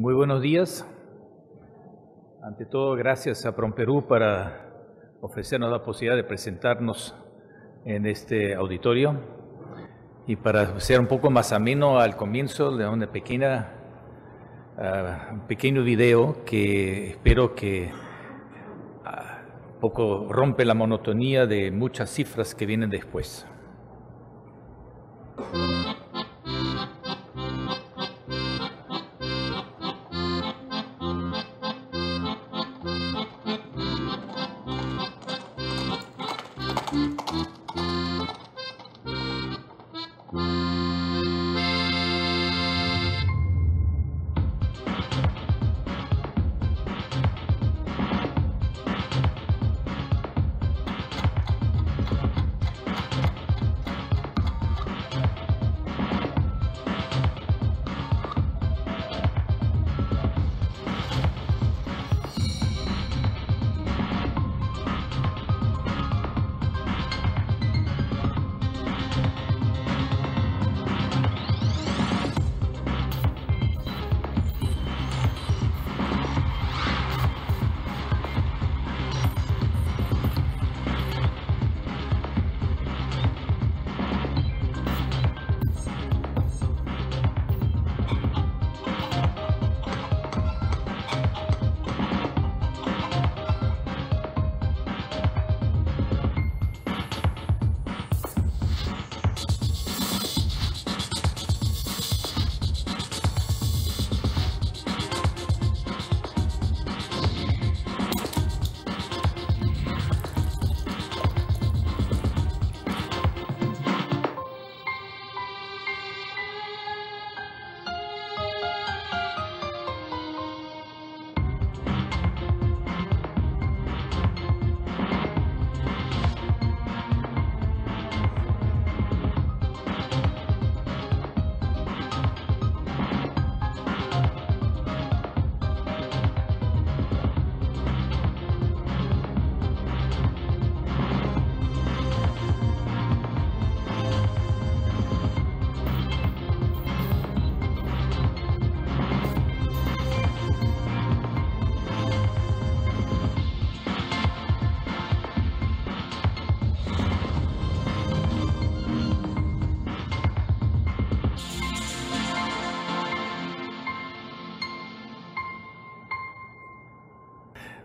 Muy buenos días. Ante todo, gracias a Promperú para ofrecernos la posibilidad de presentarnos en este auditorio y para ser un poco más ameno al comienzo de una pequeña, ah, un pequeño video que espero que un ah, poco rompe la monotonía de muchas cifras que vienen después.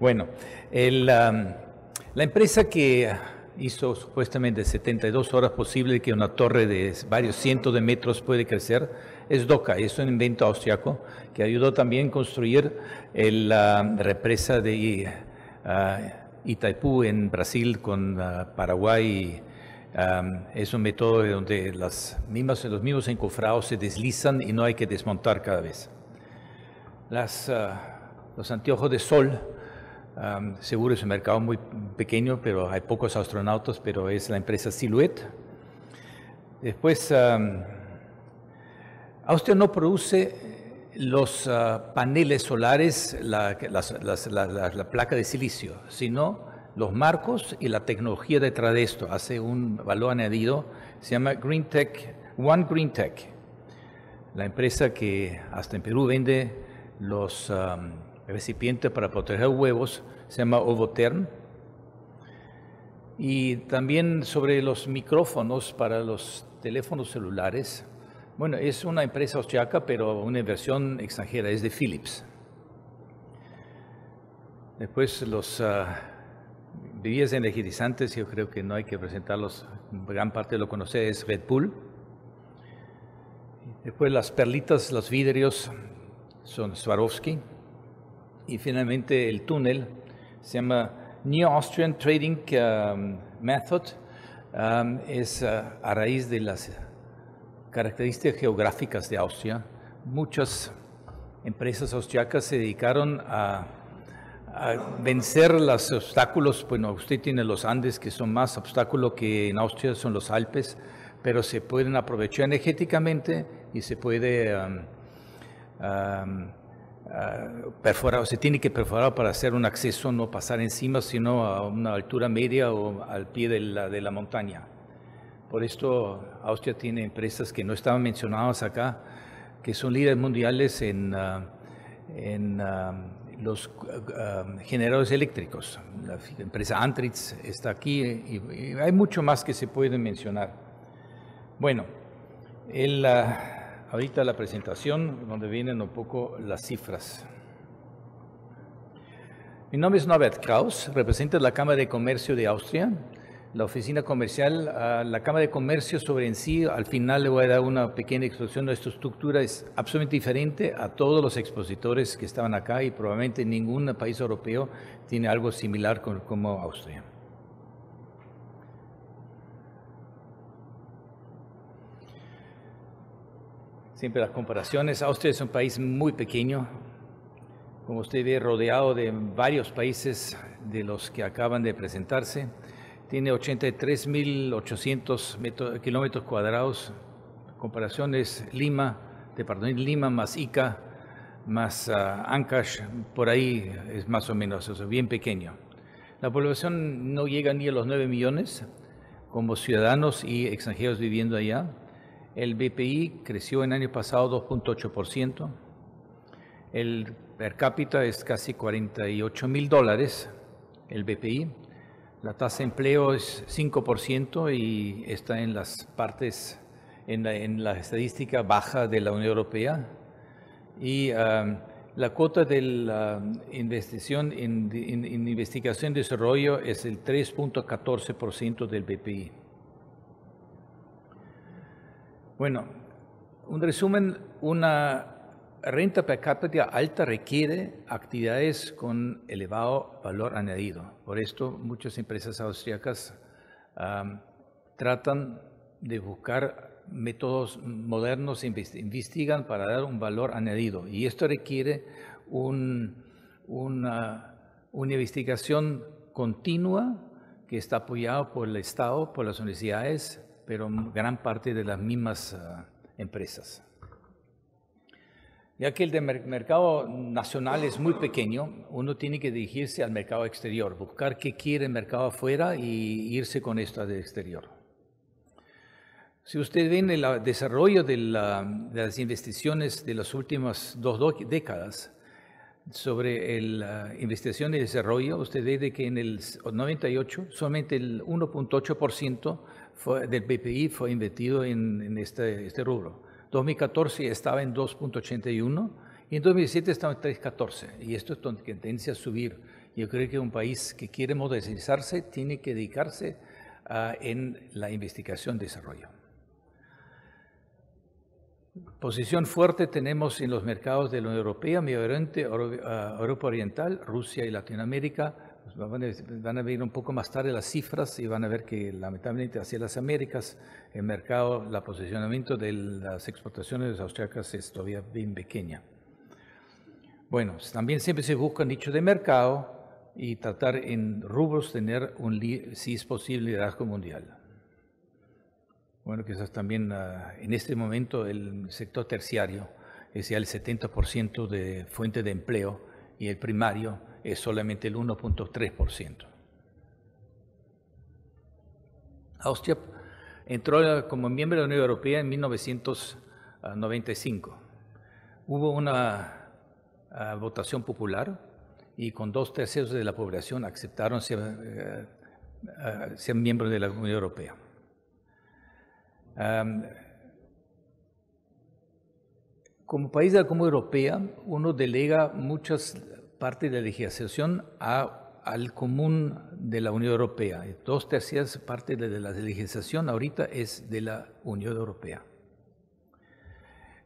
Bueno, um, la empresa que hizo supuestamente 72 horas posible que una torre de varios cientos de metros puede crecer es DOCA, es un invento austriaco que ayudó también a construir la uh, represa de uh, Itaipú en Brasil con uh, Paraguay. Um, es un método donde las mismas, los mismos encofrados se deslizan y no hay que desmontar cada vez. los anteojos de sol seguro es un mercado muy pequeño, pero hay pocos astronautas, pero es la empresa Silhouette. Después, Austria no produce los ah, paneles solares, la, placa de silicio, sino los marcos y la tecnología detrás de esto. Hace un valor añadido, se llama Green Tech, One Green Tech, la empresa que hasta en Perú vende los recipiente para proteger huevos, se llama Ovoterm. Y también sobre los micrófonos para los teléfonos celulares. Bueno, es una empresa austriaca, pero una inversión extranjera, es de Philips. Después los uh, energizantes, yo creo que no hay que presentarlos, gran parte lo conoce es Red Bull. Después las perlitas, los vidrios, son Swarovski. Y finalmente el túnel se llama New Austrian Trading um, Method. Um, es uh, a raíz de las características geográficas de Austria. Muchas empresas austriacas se dedicaron a, vencer los obstáculos. Bueno, usted tiene los Andes, que son más obstáculos que en Austria son los Alpes, pero se pueden aprovechar energéticamente y se puede um, Ah, perforado, se tiene que perforar para hacer un acceso, no pasar encima, sino a una altura media o al pie de la, montaña. Por esto Austria tiene empresas que no estaban mencionadas acá, que son líderes mundiales en, ah, en ah, los generadores eléctricos. La empresa Antritz está aquí y, y hay mucho más que se puede mencionar. Bueno, el, ahorita la presentación donde vienen un poco las cifras. Mi nombre es Norbert Kraus, represento la Cámara de Comercio de Austria, la oficina comercial, ah, la Cámara de Comercio sobre en sí, al final le voy a dar una pequeña exposición, nuestra estructura es absolutamente diferente a todos los expositores que estaban acá y probablemente ningún país europeo tiene algo similar como Austria. siempre las comparaciones. Austria es un país muy pequeño, como usted ve, rodeado de varios países de los que acaban de presentarse. Tiene 83.800 kilómetros cuadrados. Comparaciones es Lima, departamento Lima más Ica, más ah, Ancash, por ahí es más o menos, eso, bien pequeño. La población no llega ni a los 9 millones como ciudadanos y extranjeros viviendo allá. El BPI creció en el año pasado 2.8%. El per cápita es casi 48 mil dólares, el BPI. La tasa de empleo es 5% y está en las partes, en la, estadística baja de la Unión Europea. Y um, la cuota de la investigación en, investigación y desarrollo es el 3.14% del BPI. Bueno, un resumen, una renta per cápita alta requiere actividades con elevado valor añadido. Por esto muchas empresas austriacas tratan de buscar métodos modernos, investigan para dar un valor añadido. Y esto requiere una investigación continua que está apoyada por el Estado, por las universidades, pero gran parte de las mismas ah, empresas. Ya que el mercado nacional es muy pequeño, uno tiene que dirigirse al mercado exterior, buscar qué quiere el mercado afuera y irse con esto al exterior. Si usted ve el ah, desarrollo de, las investigaciones de las últimas dos décadas sobre la ah, investigación y desarrollo, usted ve de que en el 98 solamente el 1.8% del PPI fue invertido en, este, este, rubro. 2014 estaba en 2.81 y en 2017 estaba en 3.14 y esto es donde tendencia a subir. Yo creo que un país que quiere modernizarse tiene que dedicarse en la investigación y desarrollo. Posición fuerte tenemos en los mercados de la Unión Europea, Medio Oriente, ah, Europa Oriental, Rusia y Latinoamérica pues, van a ver un poco más tarde las cifras y van a ver que lamentablemente hacia las Américas el mercado, el posicionamiento de las exportaciones austriacas es todavía bien pequeña. Bueno, pues, también siempre se busca nicho de mercado y tratar en rubros tener un, si es posible, liderazgo mundial. Bueno, quizás también ah, en este momento el sector terciario es ya el 70% de fuente de empleo y el primario es solamente el 1.3%. Austria entró como miembro de la Unión Europea en 1995. Hubo una ah, votación popular y con dos terceros de la población aceptaron ser, eh, ah, miembros de la Unión Europea. como país de la Unión Europea, uno delega muchas parte de la legislación al común de la Unión Europea. Dos tercias parte de la legislación ahorita es de la Unión Europea.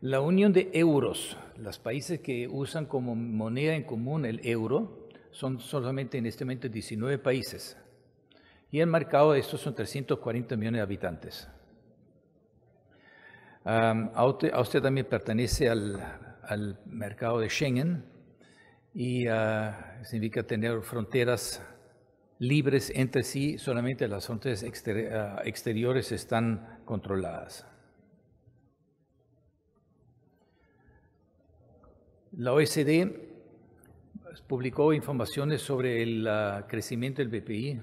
La unión de euros, los países que usan como moneda en común el euro, son solamente en este momento 19 países. Y el mercado de estos son 340 millones de habitantes. Austria, también pertenece al, al mercado de Schengen, y ah, significa tener fronteras libres entre sí, solamente las fronteras ah, exteriores están controladas. La OECD publicó informaciones sobre el ah, crecimiento del BPI.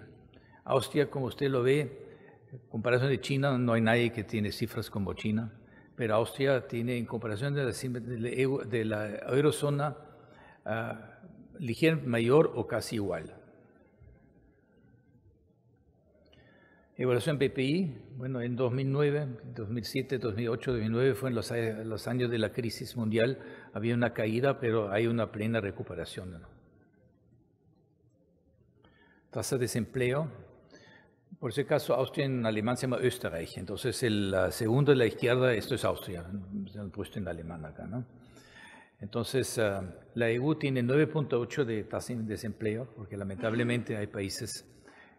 Austria, como usted lo ve, en comparación de China, no hay nadie que tiene cifras como China, pero Austria tiene, en comparación de e de la eurozona, ligera, mayor o casi igual. Evaluación PPI, bueno, en 2009, 2007, 2008, 2009 fue en eh, los, años de la crisis mundial, había una caída, pero hay una plena recuperación. ¿no? Tasa de desempleo, por ese caso Austria en alemán se llama Österreich. Entonces, el segundo de la izquierda, esto es Austria. Se han puesto en alemán acá, ¿no? Entonces, ah, la EU tiene 9.8 de tasa de desempleo, porque lamentablemente hay países,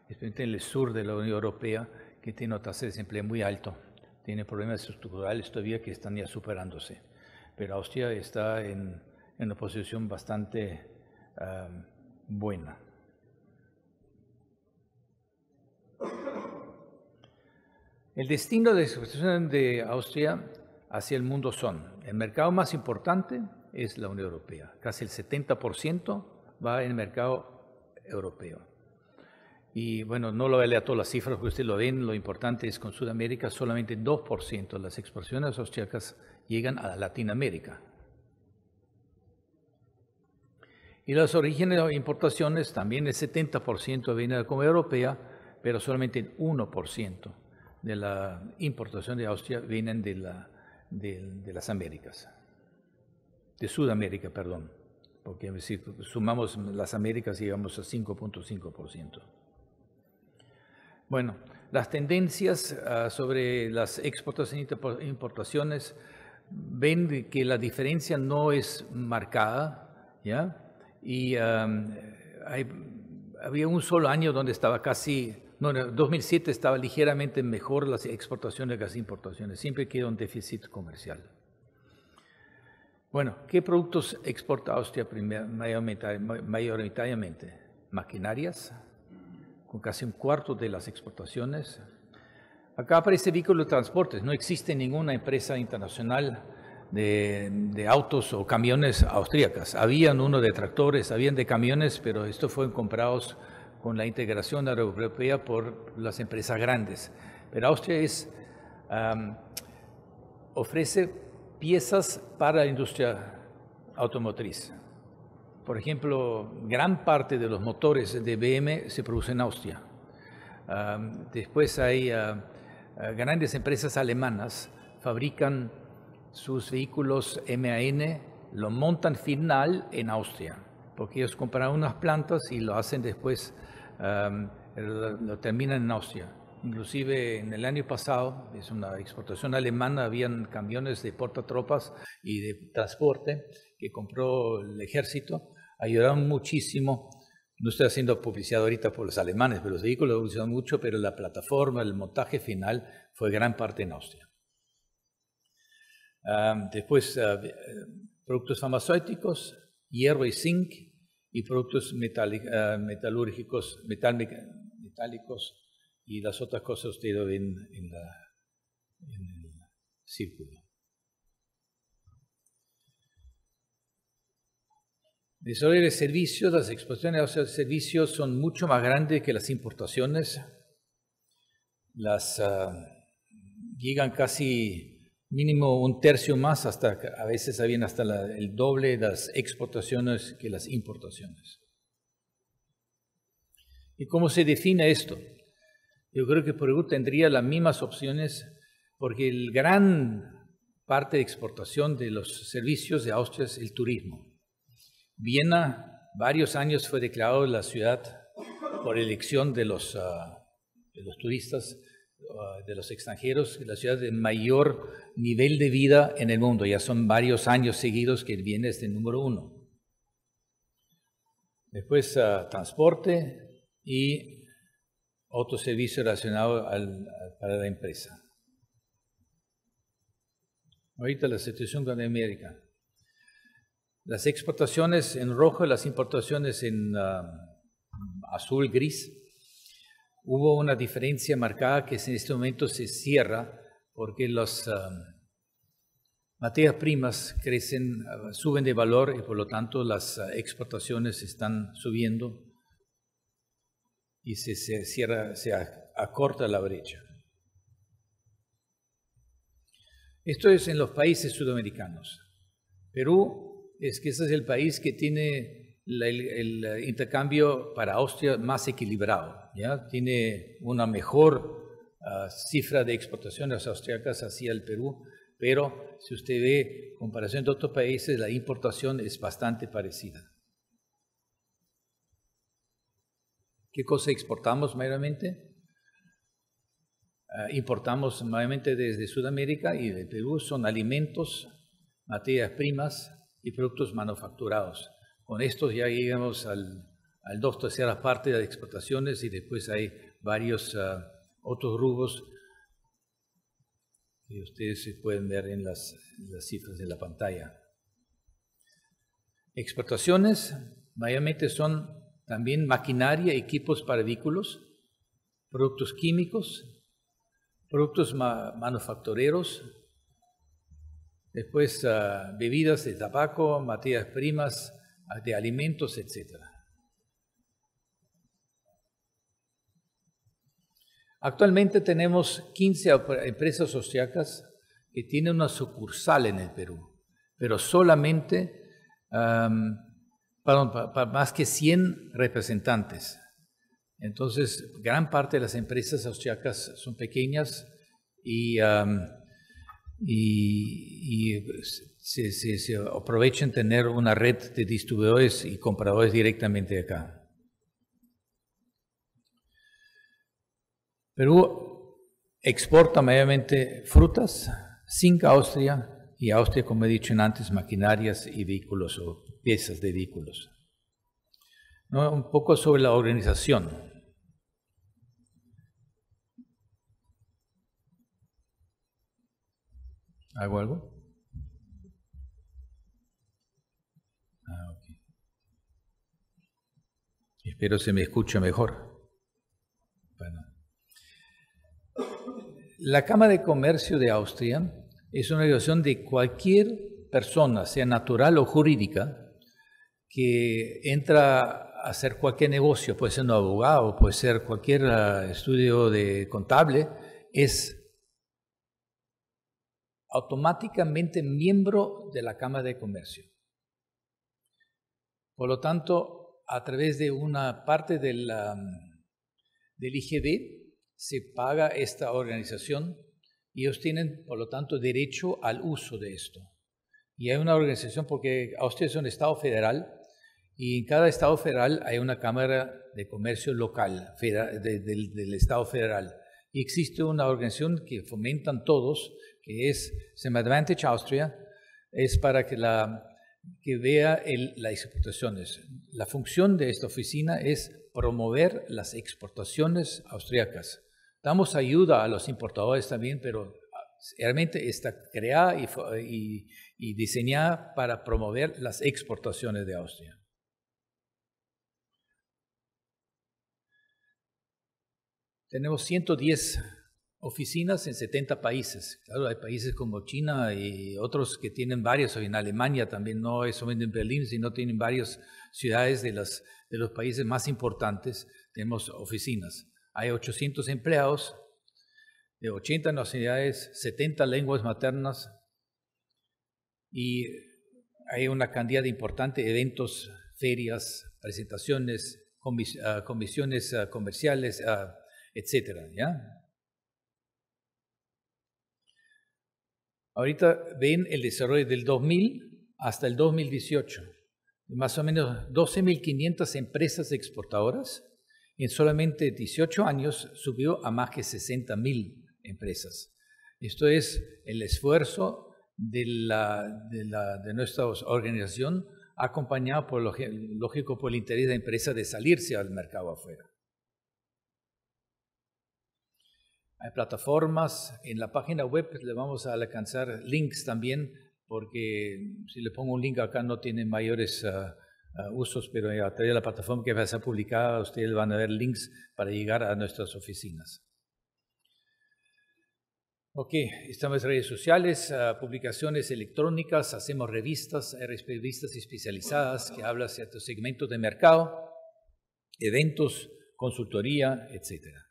especialmente en el sur de la Unión Europea, que tienen una tasa de desempleo muy alta. Tienen problemas estructurales todavía que están ya superándose. Pero Austria está en, una posición bastante ah, buena. El destino de la exportación de Austria hacia el mundo son el mercado más importante, es la Unión Europea. Casi el 70% va en el mercado europeo. Y bueno, no lo vale a todas las cifras porque ustedes lo ven, lo importante es con Sudamérica solamente 2% de las exportaciones austriacas llegan a Latinoamérica. Y las orígenes de importaciones también el 70% viene de la Comunidad Europea, pero solamente el 1% de la importación de Austria vienen de las Américas de Sudamérica, perdón, porque si sumamos las Américas llegamos a 5.5%. Bueno, las tendencias ah, sobre las exportaciones e importaciones ven que la diferencia no es marcada, ¿ya? Y había un solo año donde estaba casi, no, en 2007 estaba ligeramente mejor las exportaciones que las importaciones, siempre queda un déficit comercial. Bueno, ¿qué productos exporta Austria mayoritariamente? Maquinarias, con casi un cuarto de las exportaciones. Acá aparece vehículo de transportes. No existe ninguna empresa internacional de, autos o camiones austríacas. Habían uno de tractores, habían de camiones, pero estos fueron comprados con la integración europea por las empresas grandes. Pero Austria es, ofrece piezas para la industria automotriz. Por ejemplo, gran parte de los motores de BM se producen en Austria. Ah, después hay ah, ah, grandes empresas alemanas que fabrican sus vehículos MAN, lo montan final en Austria, porque ellos compran unas plantas y lo hacen después, lo terminan en Austria. Inclusive en el año pasado, es una exportación alemana, habían camiones de portatropas y de transporte que compró el ejército, ayudaron muchísimo. No estoy haciendo publicidad ahorita por los alemanes, pero los vehículos evolucionaron mucho, pero la plataforma, el montaje final fue gran parte en Austria. Ah, después, ah, eh, productos farmacéuticos, hierro y zinc, y productos ah, metalúrgicos, metálicos y las otras cosas ustedes lo en, el círculo. el círculo. Desarrollo de servicios, las exportaciones de servicios son mucho más grandes que las importaciones. Las ah, llegan casi mínimo un tercio más, hasta a veces habían hasta el doble de las exportaciones que las importaciones. ¿Y cómo se define esto? Yo creo que Perú tendría las mismas opciones porque el gran parte de exportación de los servicios de Austria es el turismo. Viena varios años fue declarado la ciudad por elección de los, ah, los turistas, ah, de los extranjeros, la ciudad de mayor nivel de vida en el mundo. Ya son varios años seguidos que Viena es el número uno. Después ah, transporte y otro servicio relacionado para la empresa. Ahorita la situación con América. Las exportaciones en rojo, las importaciones en um, azul gris. Hubo una diferencia marcada que en este momento se cierra porque las um, materias primas crecen, uh, suben de valor y por lo tanto las uh, exportaciones están subiendo y se, cierra, se acorta la brecha. Esto es en los países sudamericanos. Perú es que ese es el país que tiene el, intercambio para Austria más equilibrado. Tiene una mejor ah, cifra de exportaciones austriacas hacia el Perú, pero si usted ve comparación de otros países, la importación es bastante parecida. ¿Qué cosa exportamos mayormente? Ah, importamos mayormente desde Sudamérica y de Perú son alimentos, materias primas y productos manufacturados. Con estos ya llegamos al, dos terceras partes de exportaciones y después hay varios ah, otros rubros que ustedes pueden ver en las, en las cifras de la pantalla. Exportaciones mayormente son también maquinaria, equipos para vehículos, productos químicos, productos manufactureros, después ah, bebidas de tabaco, materias primas, ah, de alimentos, etc. Actualmente tenemos 15 empresas austriacas que tienen una sucursal en el Perú, pero solamente perdón, para, más que 100 representantes. Entonces, gran parte de las empresas austriacas son pequeñas y, pues, se, se, aprovechan tener una red de distribuidores y compradores directamente acá. Perú exporta mayormente frutas, sin a Austria y Austria, como he dicho antes, maquinarias y vehículos piezas de vehículos. Un poco sobre la organización. ¿Algo, algo? Ah, Espero se me escuche mejor. Bueno. La Cámara de Comercio de Austria es una organización de cualquier persona, sea natural o jurídica, que entra a hacer cualquier negocio, puede ser un abogado, puede ser cualquier ah, estudio de contable, es automáticamente miembro de la Cámara de Comercio. Por lo tanto, a través de una parte del, del IGB se paga esta organización y ellos tienen, por lo tanto, derecho al uso de esto. Y hay una organización, porque Austria es un Estado federal, y en cada estado federal hay una Cámara de Comercio local del estado federal. Y existe una organización que fomentan todos, que es Semadvantage Austria, es para que, la, que vea las exportaciones. La función de esta oficina es promover las exportaciones austriacas. Damos ayuda a los importadores también, pero ah, realmente está creada y diseñada para promover las exportaciones de Austria. Tenemos 110 oficinas en 70 países. Claro, hay países como China y otros que tienen varios, en Alemania también, no es solamente en Berlín, sino tienen varias ciudades de, los países más importantes, tenemos oficinas. Hay 800 empleados de 80 nacionalidades, 70 lenguas maternas y hay una cantidad de eventos, ferias, presentaciones, ah, comisiones ah, comerciales, ah, etcétera, Ahorita ven el desarrollo del 2000 hasta el 2018. Más o menos 12.500 empresas exportadoras. En solamente 18 años subió a más que 60.000 empresas. Esto es el esfuerzo de, nuestra organización acompañado, por, lógico, por el interés de la empresa de salirse al mercado afuera. Hay plataformas, en la página web le vamos a alcanzar links también, porque si le pongo un link acá no tiene mayores ah, ah, usos, pero a través de la plataforma que va a ser publicada ustedes van a ver links para llegar a nuestras oficinas. Ok, estamos en redes sociales, ah, publicaciones electrónicas, hacemos revistas, hay revistas especializadas que hablan de ciertos segmentos de mercado, eventos, consultoría, etcétera.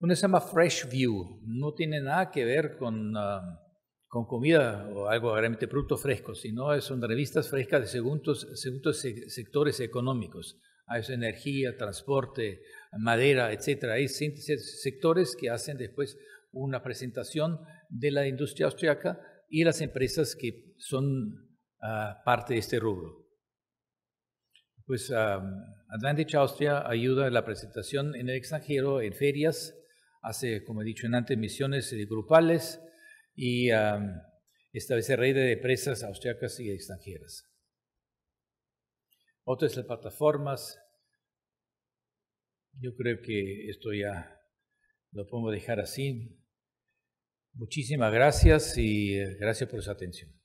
Uno se llama Fresh View, no tiene nada que ver con, ah, con comida o algo realmente producto fresco, sino son revistas frescas de segundos, sectores económicos. Hay energía, transporte, madera, etc. Hay sectores que hacen después una presentación de la industria austriaca y las empresas que son ah, parte de este rubro. Pues Advantage ah, Austria ayuda en la presentación en el extranjero, en ferias, hace, como he dicho en antes, misiones eh, grupales y establece redes de presas austriacas y extranjeras. Otras plataformas. Yo creo que esto ya lo podemos dejar así. Muchísimas gracias y eh, gracias por su atención.